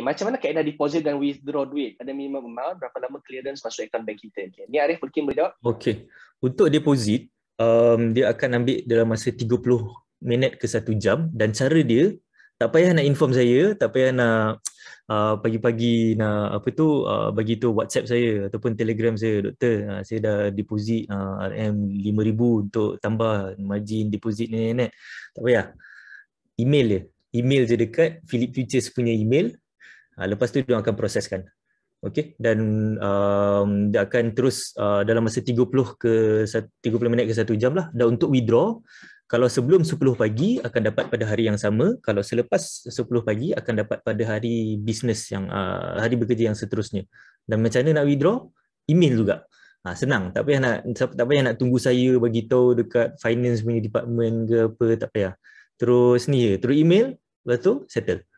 Okay, macam mana kena deposit dan withdraw duit? Ada minimum amount, berapa lama clearance masuk akaun bank kita? Okay. Ni Arif mungkin boleh jawab? Okay. Untuk deposit, um, dia akan ambil dalam masa 30 minit ke 1 jam dan cara dia, tak payah nak inform saya, tak payah nak uh, pagi-pagi nak apa tu uh, bagi tu WhatsApp saya ataupun Telegram saya doktor uh, saya dah deposit uh, RM5000 untuk tambah margin deposit ni ni tak payah email je email je dekat Philip Futures punya email Uh, lepas tu dia akan proseskan. Okey dan um, dia akan terus uh, dalam masa 30 ke 30 minit ke 1 jam lah dan untuk withdraw kalau sebelum 10 pagi akan dapat pada hari yang sama kalau selepas 10 pagi akan dapat pada hari bisnes yang uh, hari bekerja yang seterusnya dan macam mana nak withdraw email juga ha, senang tak payah nak tak payah nak tunggu saya bagi tahu dekat finance punya department ke apa tak payah terus ni je terus email lepas tu settle